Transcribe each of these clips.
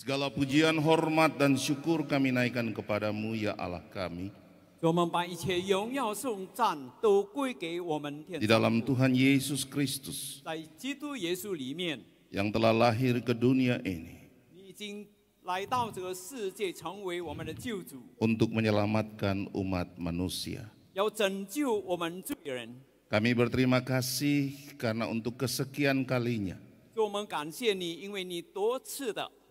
Segala pujian, hormat, dan syukur kami naikkan kepadamu, ya Allah kami. Di dalam Tuhan Yesus Kristus, yang telah lahir ke dunia ini, untuk menyelamatkan umat manusia. Kami berterima kasih karena untuk kesekian kalinya.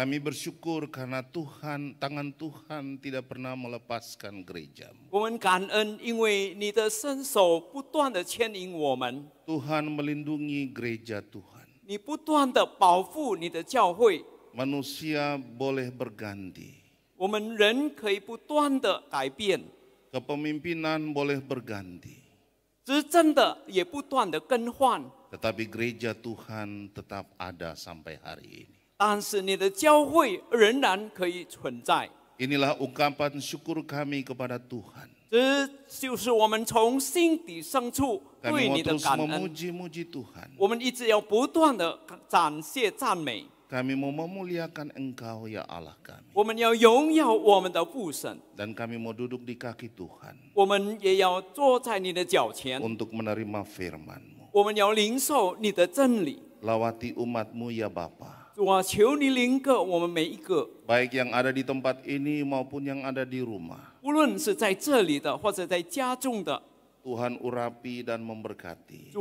Kami bersyukur karena Tuhan, tangan Tuhan tidak pernah melepaskan gerejamu. Tuhan melindungi gereja Tuhan. Manusia boleh berganti. Kepemimpinan boleh berganti. Tetapi gereja Tuhan tetap ada sampai hari ini. Inilah ungkapan syukur kami kepada Tuhan. kepada mau memuliakan Engkau ya Allah kami. kami mau duduk di kaki Tuhan. Untuk menerima firman Lawati umatmu ya Bapak。baik yang ada di tempat ini maupun yang ada di rumah. Tuhan urapi dan memberkati.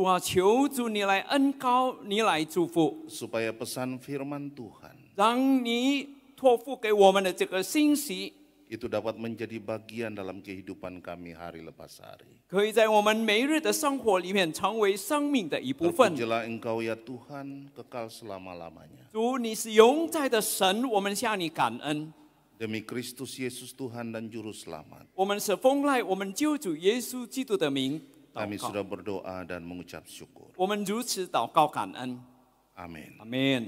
Supaya pesan firman Tuhan. 让你托付给我们的这个信息 itu dapat menjadi bagian dalam kehidupan kami hari lepas hari. Terpujilah Engkau ya Tuhan kekal selama-lamanya. Demi Kristus Yesus Tuhan dan Juru Selamat. Kami sudah berdoa dan mengucap syukur. Amin. Amin.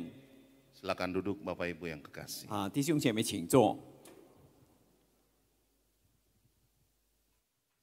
Silakan duduk Bapak Ibu yang kekasih. 啊，弟兄姐妹请坐。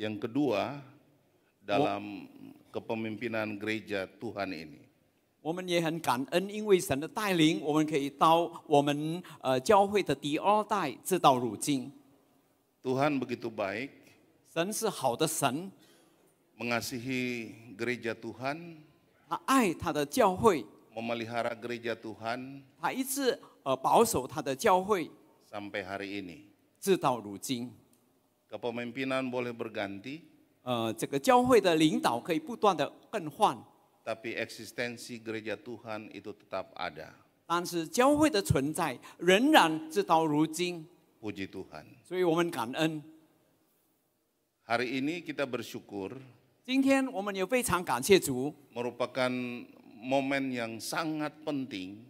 Yang kedua, dalam kepemimpinan gereja Tuhan ini. Tuhan begitu baik mengasihi gereja Tuhan, 他爱他的教会，memelihara gereja Tuhan Sampai hari ini. Kepemimpinan boleh berganti. tapi eksistensi gereja Tuhan itu tetap ada. 但是教会的存在仍然直到如今，Puji Tuhan. Hari ini kita bersyukur Merupakan momen yang sangat penting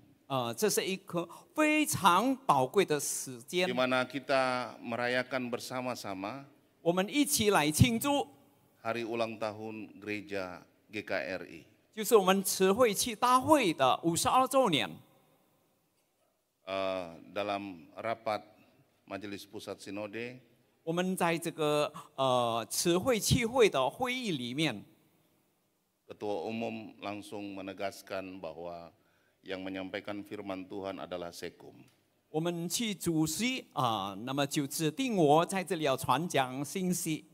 di mana kita merayakan bersama-sama hari ulang tahun gereja GKRI. 就是我们慈惠器大会的五十二周年。Eh, dalam rapat Majelis Pusat Sinode, 我们在这个呃慈惠器会的会议里面，Ketua Umum langsung menegaskan bahwa yang menyampaikan firman Tuhan adalah Sekum. 我们去主席啊，那么就指定我在这里要传讲信息。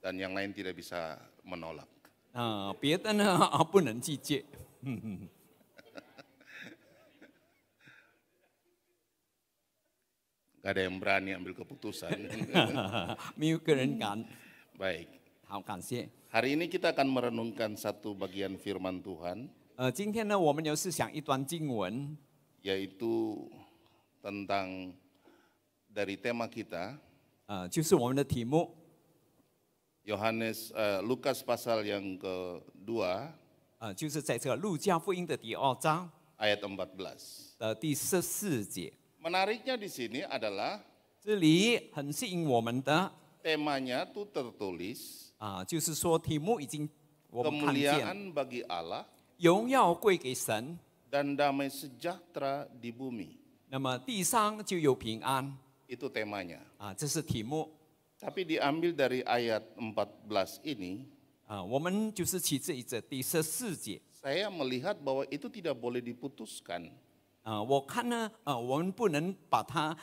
Dan yang lain tidak bisa menolak. 啊，别的呢啊不能拒绝。Gak ada yang berani ambil keputusan. Baik. Hari ini kita akan merenungkan satu bagian firman Tuhan. 呃，今天呢，我们有思想一段经文，yaitu tentang dari tema kita eh, pasal yang kedua 呃，就是在这个路加福音的第二章 ayat di sini adalah temanya tuh tertulis bagi Allah 荣耀归给神，Dan damai sejahtera di bumi。那么地上就有平安，itu temanya。啊，这是题目。Tapi diambil dari ayat e m l ini。啊，我们就是取这一节第十四节。Saya melihat bahwa itu tidak boleh diputuskan。啊，我看呢，啊，我们不能把它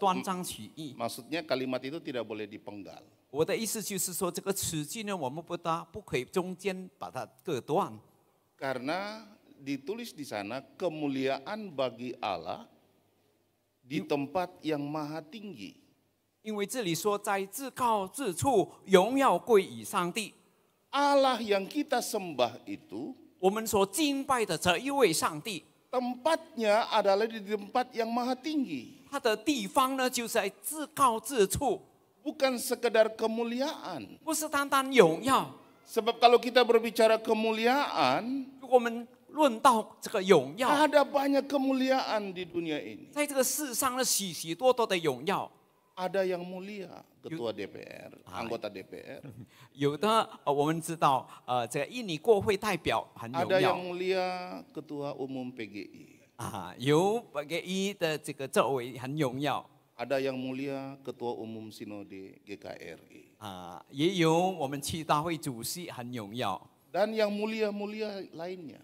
断章取义。Maksudnya kalimat itu tidak boleh dipenggal。我的意思就是说，这个词句呢，我们不搭，不可以中间把它割断。Karena ditulis di sana kemuliaan bagi Allah di tempat yang maha tinggi. Allah yang kita sembah itu tempatnya adalah di tempat yang maha tinggi. bukan sekedar kemuliaan. Sebab kalau kita berbicara kemuliaan, ada banyak kemuliaan di dunia ini. Ada yang mulia, ketua DPR, ah, anggota DPR. Uh, ada yang mulia, ketua umum PGI. Ah, ada yang mulia Ketua Umum Sinode GKRI. Dan yang mulia-mulia lainnya.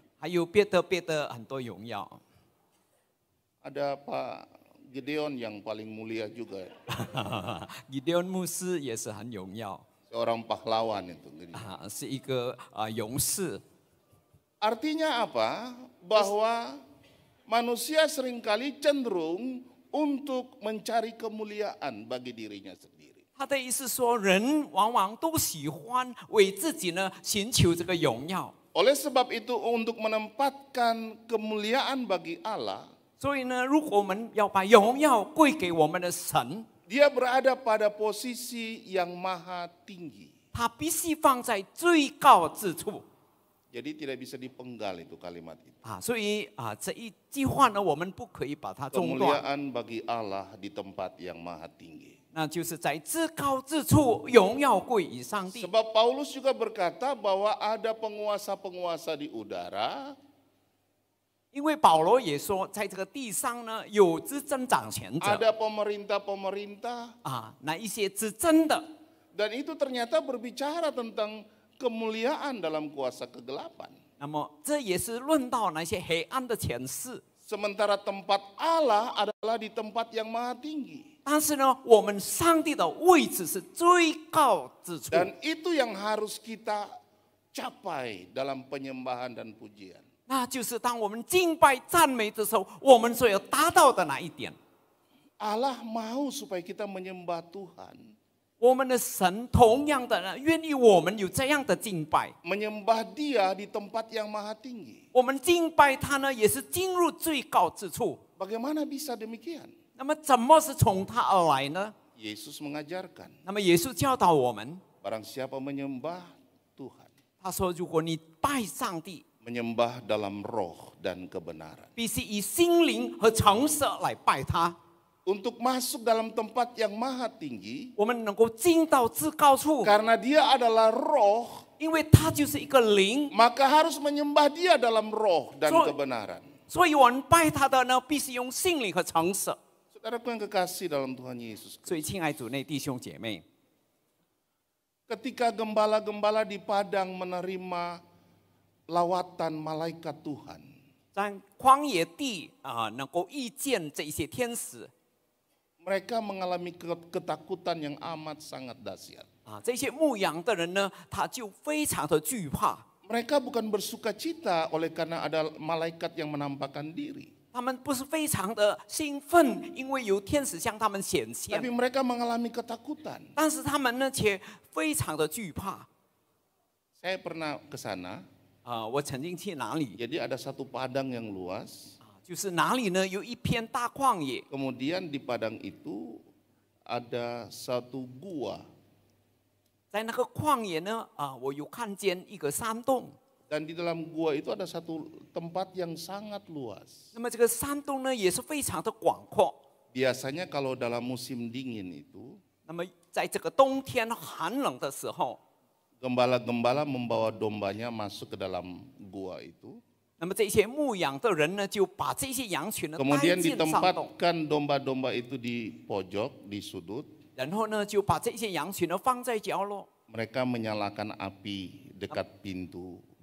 Ada Pak Gideon yang paling mulia juga, Gideon 以利恩牧师也是很荣耀 seorang pahlawan itu. Artinya apa? Bahwa manusia seringkali cenderung untuk mencari kemuliaan bagi dirinya sendiri. 他的意思说，人往往都喜欢为自己呢寻求这个荣耀。Oleh sebab itu untuk menempatkan kemuliaan bagi Allah，所以呢，如果我们要把荣耀归给我们的神，dia berada pada posisi yang maha tinggi，他必须放在最高之处。Jadi tidak bisa dipenggal itu kalimat itu。啊，所以啊这一句话呢，我们不可以把它中断。Kemuliaan bagi Allah di tempat yang maha tinggi。Nah, Sebab Paulus juga berkata bahwa ada penguasa-penguasa di udara pemerintah pemerintah-pemerintah。啊，那一些执政的。Dan itu ternyata berbicara tentang kemuliaan dalam kuasa kegelapan。那么这也是论到那些黑暗的权势。Sementara tempat Allah adalah di tempat yang maha tinggi. 但是呢，我们上帝的位置是最高之处。Dan itu yang harus kita capai dalam penyembahan dan pujian。那就是当我们敬拜赞美的时候，我们所要达到的那一点。Allah m a u supaya kita menyembah Tuhan。我们的神同样的愿意我们有这样的敬拜。Menyembah Dia di tempat yang maha tinggi。我们敬拜他呢，也是进入最高之处。Bagaimana bisa demikian? Yesus mengajarkan. Barang siapa menyembah Tuhan, 他说如果你拜上帝，menyembah dalam roh dan kebenaran. Untuk masuk dalam tempat yang maha tinggi, Karena dia adalah roh, Maka harus menyembah dia dalam roh dan kebenaran. 所以我们拜他的呢，必须用心灵和诚实。Saudaraku yang kekasih dalam Tuhan Yesus. Ketika gembala gembala-gembala di padang menerima lawatan malaikat Tuhan, mereka mengalami ketakutan yang amat sangat dahsyat. Mereka bukan bersuka cita oleh karena ada malaikat yang menampakkan diri. 他们不是非常的兴奋，因为有天使向他们显现。Tapi mereka mengalami ketakutan. pernah ke sana. 啊，我曾经去哪里？Jadi ada satu padang yang luas. 啊，就是哪里呢？有一片大旷野。Kemudian di padang itu ada satu gua dan di dalam gua itu ada satu tempat yang sangat luas. Biasanya kalau dalam musim dingin itu, gembala-gembala membawa dombanya masuk ke dalam gua itu. Kemudian ditempatkan domba-domba itu di pojok, di sudut. Mereka menyalakan api dekat pintu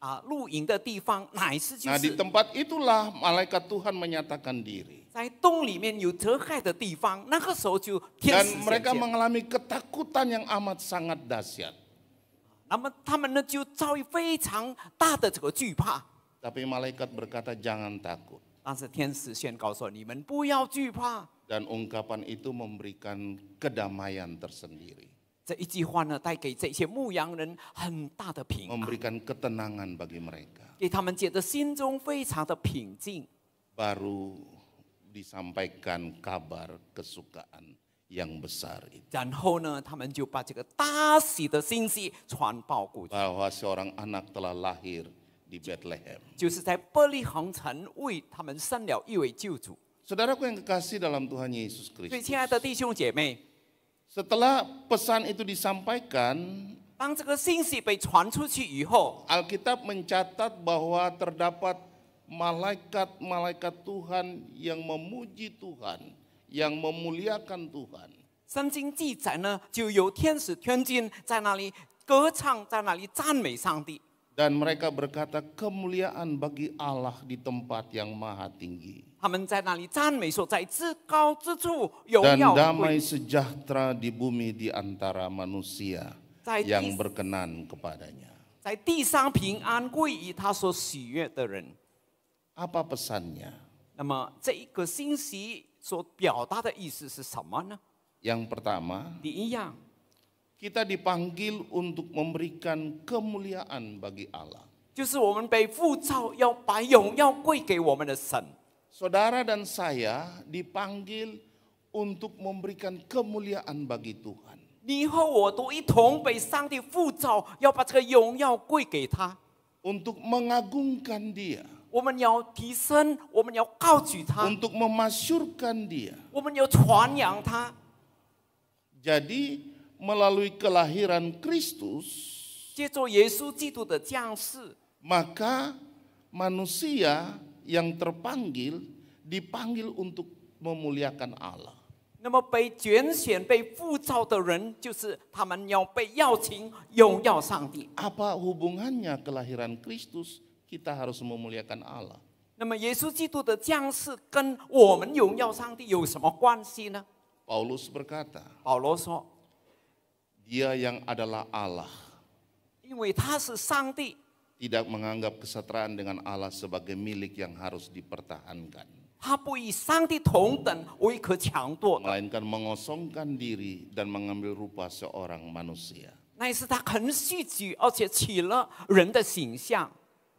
啊露营的地方，乃是就是。Nah di tempat itulah malaikat Tuhan menyatakan diri. Dan mereka mengalami ketakutan yang amat sangat dahsyat. malaikat berkata jangan takut. Dan ungkapan itu memberikan kedamaian tersendiri. 这一句话呢，带给这些牧羊人很大的平安，给他们觉得心中非常的平静。baru disampaikan kabar kesukaan yang besar itu。然后呢，他们就把这个大喜的信息传报出去，bahwa seorang anak telah lahir di Betlehem，就是在伯利恒城为他们生了一位救主。Saudara ku yang kekasih dalam Tuhan Yesus Kristus。最亲爱的弟兄姐妹。Setelah pesan itu disampaikan, Alkitab mencatat bahwa terdapat malaikat-malaikat Tuhan yang memuji Tuhan, yang memuliakan Tuhan. Dan mereka berkata kemuliaan bagi Allah di tempat yang maha tinggi. Dan damai sejahtera di bumi di antara manusia yang berkenan kepadanya. Apa pesannya? Yang pertama, kita dipanggil untuk memberikan kemuliaan bagi Allah. Saudara dan saya dipanggil untuk memberikan kemuliaan bagi Tuhan. Untuk mengagungkan Dia. Untuk memasyurkan Dia. Jadi melalui kelahiran Kristus. Maka manusia yang terpanggil dipanggil untuk memuliakan Allah. apa hubungannya kelahiran Kristus kita harus memuliakan Allah? Paulus dia yang adalah Allah tidak menganggap kesetaraan dengan Allah sebagai milik yang harus dipertahankan. Melainkan mengosongkan diri dan mengambil rupa seorang manusia. Kan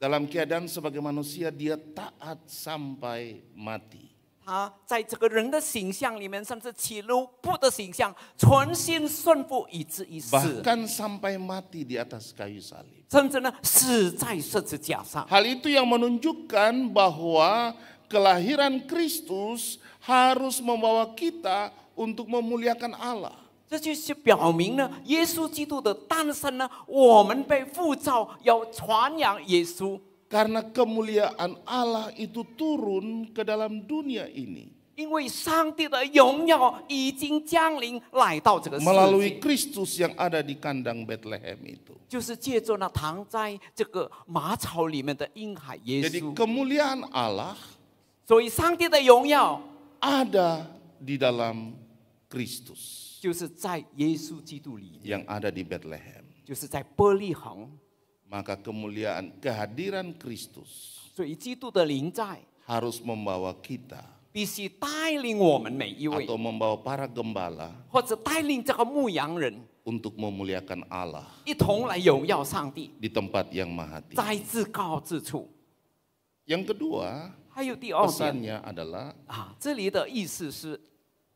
Dalam keadaan sebagai manusia dia taat sampai mati. 他在这个人的形象里面，甚至起路布的形象，全心顺服以至以死。bahkan sampai mati di atas kayu salib，甚至呢死在十字架上。Hal itu yang menunjukkan bahwa kelahiran Kristus harus membawa kita untuk memuliakan Allah。这就是表明呢，耶稣基督的诞生呢，我们被呼召要传扬耶稣。Karena kemuliaan Allah itu turun ke dalam dunia ini. Melalui Kristus yang ada di kandang Bethlehem itu. Jadi kemuliaan Allah ada di dalam Kristus. Yang ada di Bethlehem. 就是在伯利恒 maka kemuliaan kehadiran Kristus harus membawa kita atau membawa para gembala untuk memuliakan Allah di tempat yang maha Yang kedua, pesannya adalah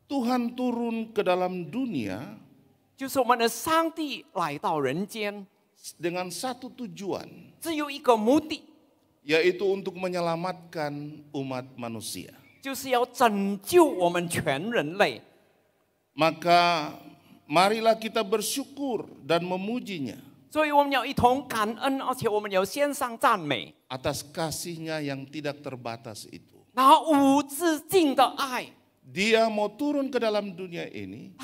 Tuhan turun ke dalam dunia 就是我们的上帝来到人间，dengan satu tujuan. Yaitu untuk menyelamatkan umat manusia. Maka marilah kita bersyukur dan memujinya. Atas kasihnya yang tidak terbatas itu. Dia mau turun ke dalam dunia ini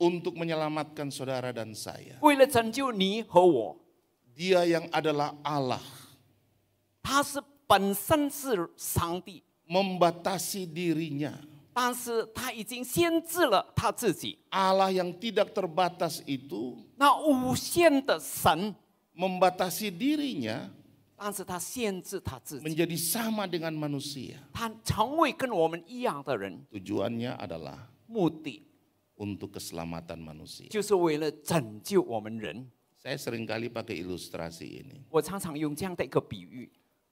untuk menyelamatkan saudara dan saya. Dia yang adalah Allah. membatasi dirinya. Allah yang tidak terbatas itu. membatasi dirinya. menjadi sama dengan manusia. Tujuannya adalah. 目的 untuk keselamatan manusia. Saya seringkali pakai ilustrasi ini.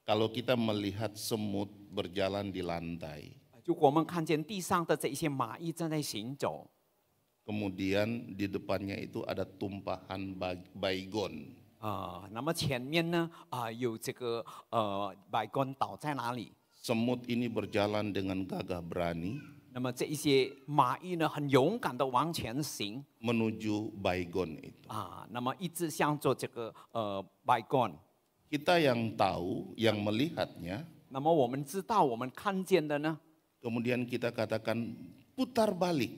Kalau kita melihat semut berjalan di lantai. Kemudian di depannya itu ada tumpahan baygon. 啊、呃，那么前面呢啊、呃、有这个呃 ini berjalan dengan gagah berani menuju Baygon itu. 啊，那么一直向着这个呃 kita yang tahu, yang melihatnya, Kemudian kita katakan putar balik,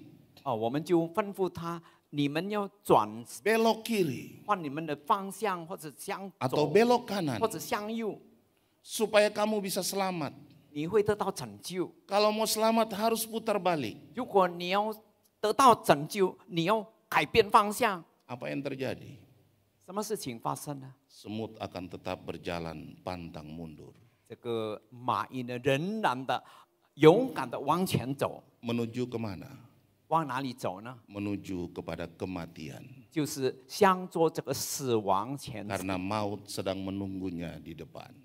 belok kiri atau belok kanan supaya kamu bisa selamat. Kalau mau selamat harus putar balik. Apa yang terjadi? Semut akan tetap berjalan pantang mundur 这个马蚁呢，仍然的勇敢的往前走，menuju kemana? kepada kematian Karena maut sedang menunggunya di depan.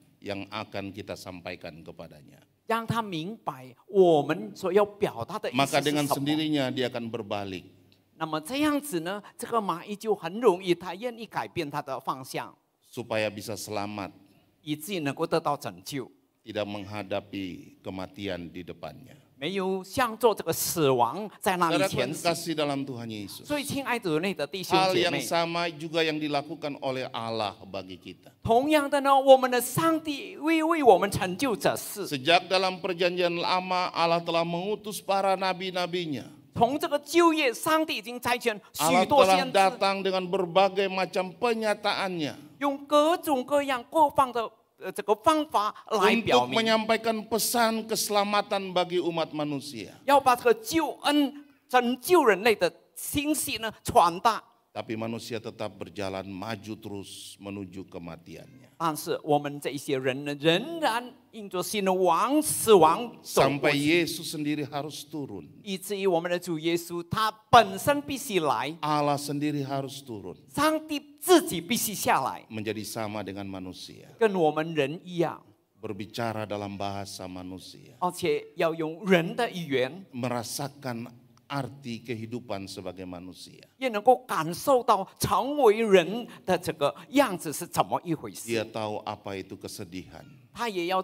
yang akan kita sampaikan kepadanya. Maka dengan sendirinya dia akan berbalik. Supaya bisa selamat. Tidak menghadapi kematian di depannya. 没有享受这个死亡在那里前 kasih dalam Tuhan Yesus. Hal yang sama juga yang dilakukan oleh Allah bagi kita. 同样的呢，我们的上帝为为我们成就这事。Sejak dalam perjanjian lama Allah telah mengutus para nabi-nabinya. Allah telah datang dengan berbagai macam penyataannya. Untuk menyampaikan pesan keselamatan bagi umat manusia. 要把这个救恩拯救人类的信息呢传达。tapi manusia tetap berjalan maju terus menuju kematiannya. Sampai Yesus sendiri harus turun. Allah sendiri harus turun. Menjadi sama dengan manusia. Berbicara dalam bahasa manusia. Merasakan arti kehidupan sebagai manusia. Dia tahu apa itu kesedihan. Dia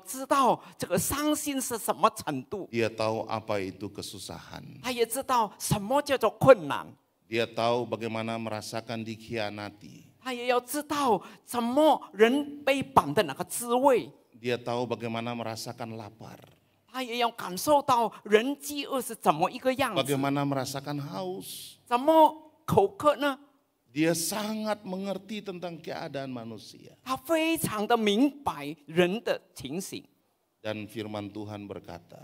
tahu apa itu kesusahan. Dia tahu bagaimana merasakan dikhianati. Dia tahu bagaimana merasakan lapar. 他也要感受到人饥饿是怎么一个样子。Bagaimana merasakan haus?？Dia sangat mengerti tentang keadaan manusia. firman Tuhan berkata,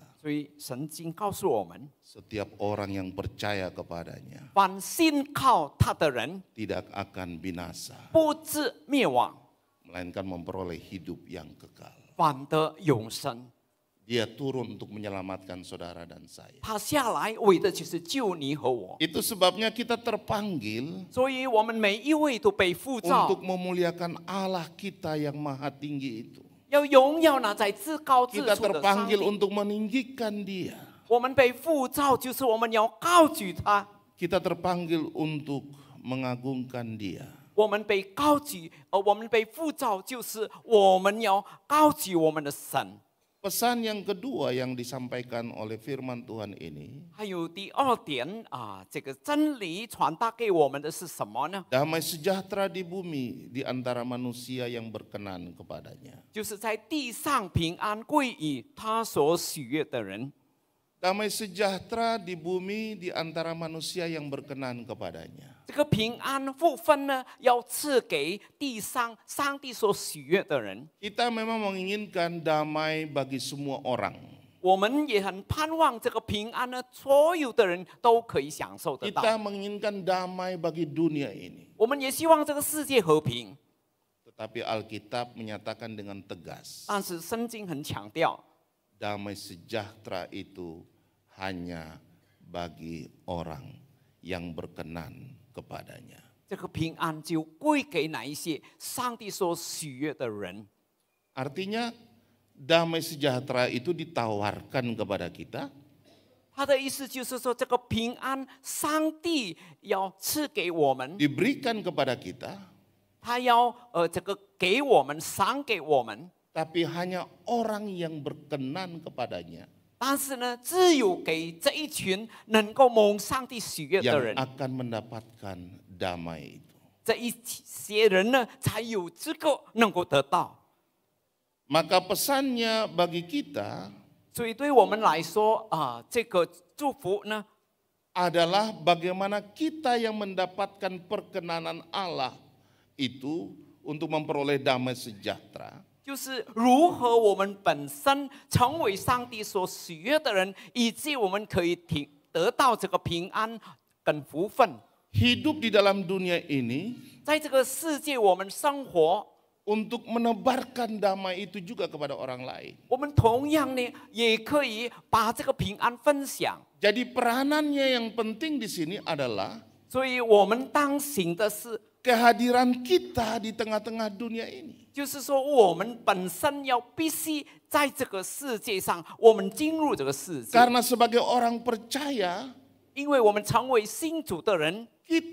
setiap orang yang percaya kepadanya, tidak akan binasa, melainkan memperoleh hidup yang kekal. Dia turun untuk menyelamatkan saudara dan saya. Itu sebabnya kita terpanggil untuk memuliakan Allah kita yang maha tinggi itu. Kita terpanggil untuk meninggikan dia. Kita terpanggil untuk mengagungkan dia. untuk 我们被高举，呃，我们被呼召，就是我们要高举我们的神。Pesan yang kedua yang disampaikan oleh firman Tuhan ini. Damai sejahtera di bumi di antara manusia yang berkenan kepadanya damai sejahtera di bumi di antara manusia yang berkenan kepadanya. Kita memang menginginkan damai bagi semua orang. Kita menginginkan damai bagi dunia ini. Tetapi Alkitab menyatakan dengan tegas. Damai sejahtera itu hanya bagi orang yang berkenan kepadanya. Artinya damai sejahtera itu ditawarkan kepada kita. Diberikan kepada kita. Tapi hanya orang yang berkenan kepadanya. 但是呢，只有给这一群能够蒙上帝喜悦的人，yang akan mendapatkan damai itu. pesannya bagi kita, 所以对我们来说啊，这个祝福呢。adalah bagaimana kita yang mendapatkan perkenanan Allah itu untuk memperoleh damai sejahtera 就是如何我们本身成为上帝所喜悦的人，以及我们可以平得到这个平安跟福分。hidup di dalam dunia ini，在这个世界我们生活。untuk menebarkan damai itu juga kepada orang lain。我们同样呢，也可以把这个平安分享。jadi peranannya yang penting di sini adalah，所以我们当行的是。kehadiran kita di tengah-tengah dunia ini. Karena sebagai orang percaya,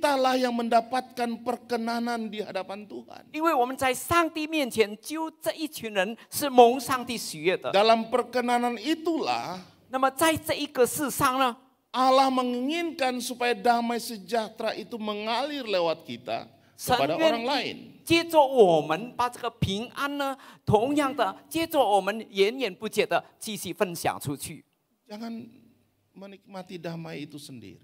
lah yang mendapatkan perkenanan di hadapan Tuhan. Dalam perkenanan itulah 那么在这一个世上呢，Allah menginginkan supaya damai sejahtera itu mengalir lewat kita. 神愿意接着我们把这个平安呢，同样的接着我们源源不绝的继续分享出去。Jangan menikmati damai itu sendiri.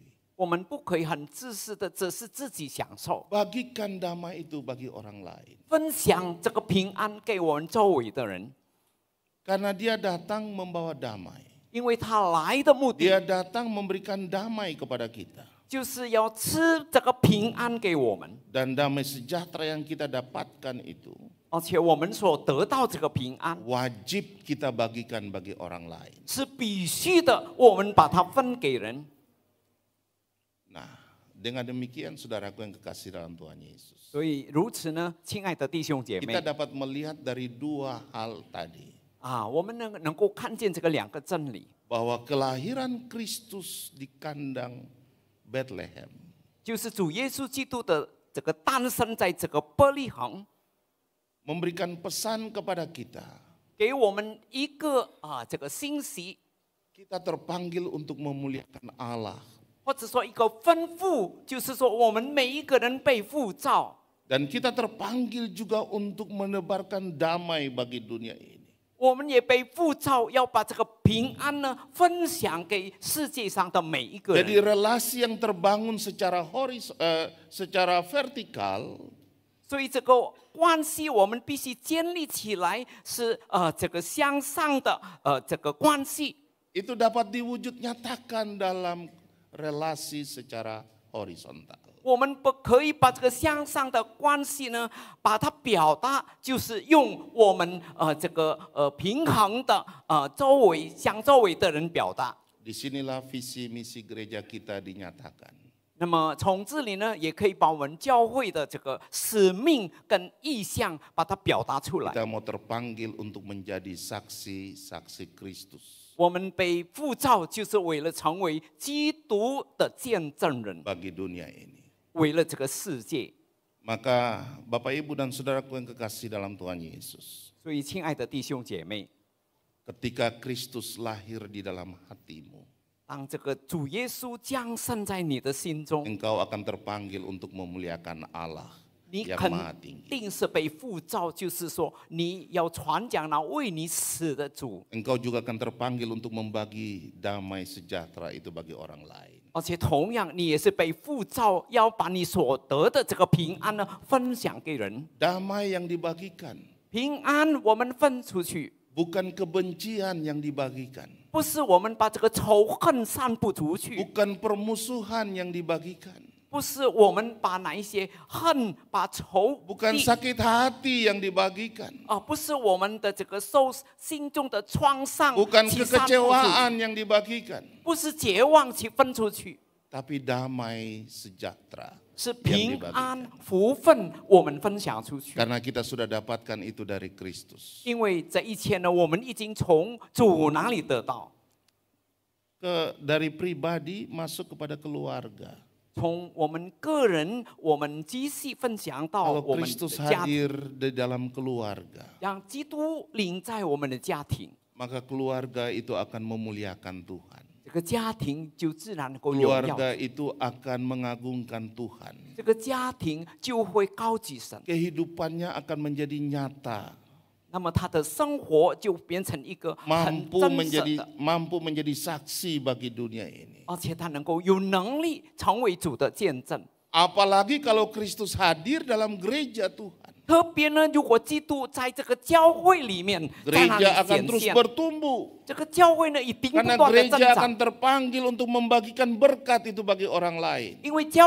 damai itu bagi orang lain. 分享这个平安给我们周围的人。Karena dia datang membawa damai. 因为他来的目的。Dia datang memberikan damai kepada kita. 就是要吃这个平安给我们。dan damai sejahtera yang kita dapatkan itu wajib kita bagikan bagi orang lain. Nah, dengan demikian saudaraku yang kekasih dalam Tuhan Yesus, kita dapat melihat dari dua hal tadi Bahwa kelahiran Kristus di kandang Bethlehem 就是主耶稣基督的 Memberikan pesan kepada kita. 给我们一个啊这个信息，Kita terpanggil untuk memuliakan Allah kita terpanggil juga untuk menebarkan damai bagi dunia ini. 我们也被呼召要把这个平安呢分享给世界上的每一个人。Jadi relasi yang terbangun secara horis, eh, secara vertikal. 所以这个关系我们必须建立起来是，是呃这个向上的呃这个关系。Itu dapat diwujud nyatakan dalam relasi secara horizontal. 我们不可以把这个向上的关系呢，把它表达，就是用我们呃这个呃平衡的呃周围向周围的人表达。Disinilah visi misi gereja kita dinyatakan。那么从这里呢，也可以把我们教会的这个使命跟意向把它表达出来。Kita mau terpanggil untuk menjadi saksi-saksi Kristus。我们被呼召就是为了成为基督的见证人。Bagi dunia ini。为了这个世界。Maka Bapak Ibu dan Saudaraku yang kekasih dalam Tuhan Yesus. 所以，亲爱的弟兄姐妹，Ketika Kristus lahir di dalam hatimu, akan terpanggil untuk memuliakan Allah yang Maha juga akan terpanggil untuk membagi damai sejahtera itu bagi orang lain. 而且同样，你也是被父召，要把你所得的这个平安呢，分享给人。Damai yang dibagikan。平安我们分出去。Bukan kebencian yang dibagikan。不是我们把这个仇恨散布出去。Bukan permusuhan yang dibagikan。bukan sakit hati yang dibagikan. bukan kekecewaan yang dibagikan, Tapi damai sejahtera. Karena kita sudah dapatkan itu dari Kristus. 因为这一切呢，我们已经从主哪里得到，Ke dari pribadi masuk kepada keluarga. 从我们个人，我们继续分享到我们的家庭。di dalam keluarga, keluarga itu akan memuliakan Tuhan. Keluarga itu akan mengagungkan Tuhan. Kehidupannya akan menjadi nyata mampu menjadi mampu menjadi saksi bagi dunia ini. Apalagi kalau Kristus hadir dalam gereja Tuhan. Gereja akan terus bertumbuh. Karena gereja akan terpanggil untuk membagikan berkat itu bagi orang lain. Dia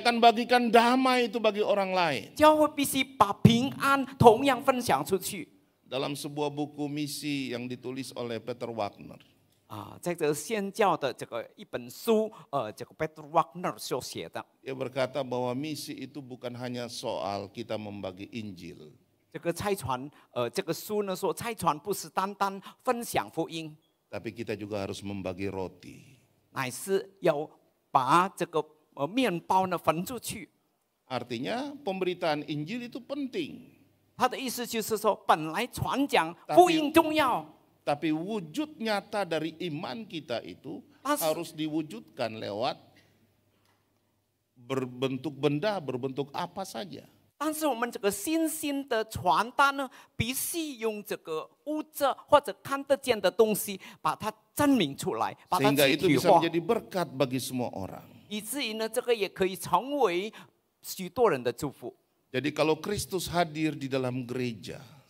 akan bagikan damai itu bagi orang lain. Dalam sebuah buku misi yang ditulis oleh Peter Wagner. 啊，在这现教的这个一本书，呃，这个 Peter Wagner 所写的。也，berkata b a h w a misi itu bukan hanya soal kita membagi Injil。这个拆船，呃，这个书呢说拆船不是单单分享福音。tapi kita juga harus membagi roti。乃是要把这个呃面包呢分出去。artinya pemberitaan Injil itu penting。他的意思就是说，本来传讲福音重要。Tapi wujud nyata dari iman kita itu As harus diwujudkan lewat berbentuk benda, berbentuk apa saja. 但是我们这个信心的传达呢，必须用这个物质或者看得见的东西把它证明出来，把它 Sehingga itu bisa menjadi berkat bagi semua orang. Jadi kalau Kristus hadir di dalam gereja,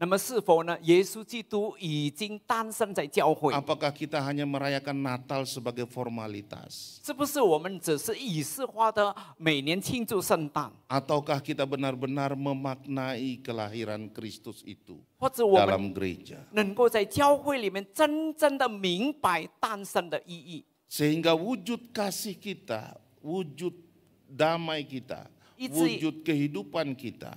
Apakah kita hanya merayakan Natal sebagai formalitas? Ataukah kita benar-benar memaknai kelahiran Kristus itu dalam gereja? wujud kasih kita, wujud damai kita, wujud kehidupan kita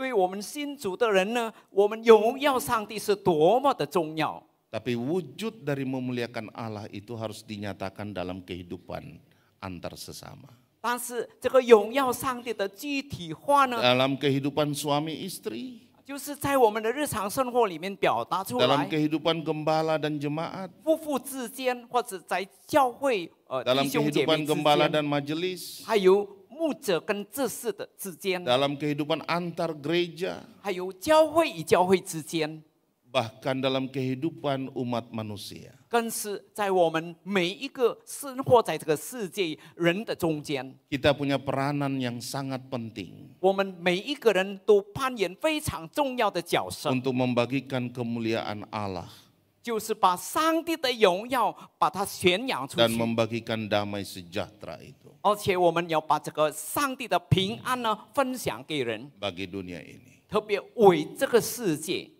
对我们信主的人呢，我们荣耀上帝是多么的重要。Tapi wujud dari memuliakan Allah itu harus dinyatakan dalam kehidupan antar sesama. 但是这个荣耀上帝的具体化呢？Dalam kehidupan suami istri. 就是在我们的日常生活里面表达出来。夫妇之间，或者在教会呃弟兄姐妹之间。还有牧者跟执事的之间。还有教会与教会之间。bahkan dalam kehidupan umat manusia. kita punya peranan yang sangat penting Untuk membagikan kemuliaan Allah dan membagikan damai sejahtera itu Bagi dunia ini. 特别为这个世界。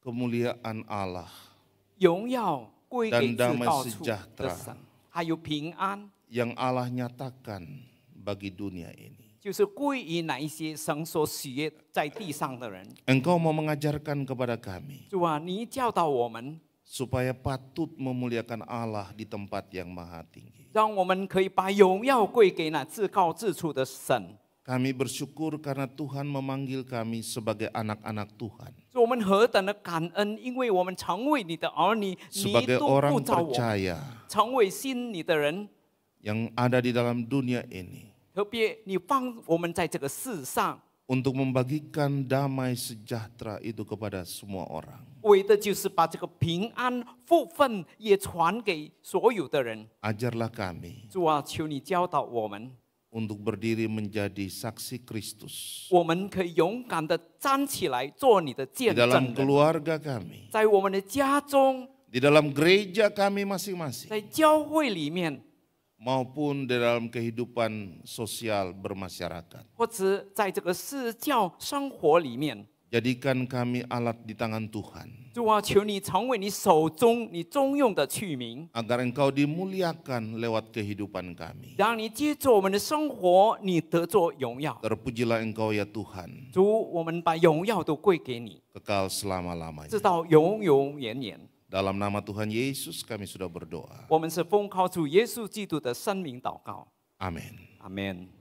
kemuliaan Allah dan damai sejahtera yang Allah nyatakan bagi dunia ini. Engkau mau mengajarkan kepada kami supaya patut memuliakan Allah di tempat yang maha tinggi. Kami bersyukur karena Tuhan memanggil kami sebagai anak-anak Tuhan. Sebagai orang percaya yang ada di dalam dunia ini. Untuk membagikan damai sejahtera itu kepada semua orang. Ajarlah kami untuk berdiri menjadi saksi Kristus. Di dalam keluarga kami. Di dalam gereja kami masing-masing. Maupun di dalam kehidupan sosial bermasyarakat. Jadikan kami alat di tangan Tuhan. Agar engkau dimuliakan lewat kehidupan kami. Terpujilah engkau ya Tuhan. Kekal selama-lamanya. Dalam nama Tuhan Yesus kami sudah berdoa. Amin. Amin.